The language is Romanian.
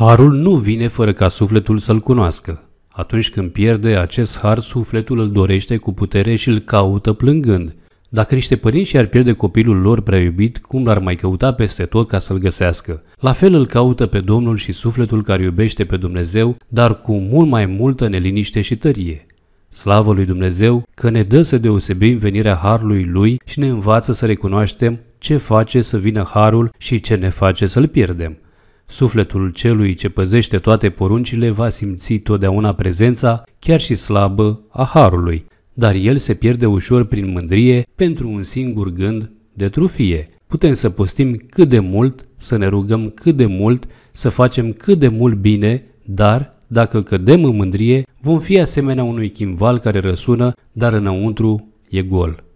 Harul nu vine fără ca sufletul să-l cunoască. Atunci când pierde acest har, sufletul îl dorește cu putere și îl caută plângând. Dacă niște părinți ar pierde copilul lor prea iubit, cum l-ar mai căuta peste tot ca să-l găsească? La fel îl caută pe Domnul și sufletul care iubește pe Dumnezeu, dar cu mult mai multă neliniște și tărie. Slavă lui Dumnezeu că ne dă să deosebim venirea harului lui și ne învață să recunoaștem ce face să vină harul și ce ne face să-l pierdem. Sufletul celui ce păzește toate poruncile va simți totdeauna prezența, chiar și slabă, a harului, dar el se pierde ușor prin mândrie pentru un singur gând de trufie. Putem să postim cât de mult, să ne rugăm cât de mult, să facem cât de mult bine, dar dacă cădem în mândrie, vom fi asemenea unui chimval care răsună, dar înăuntru e gol.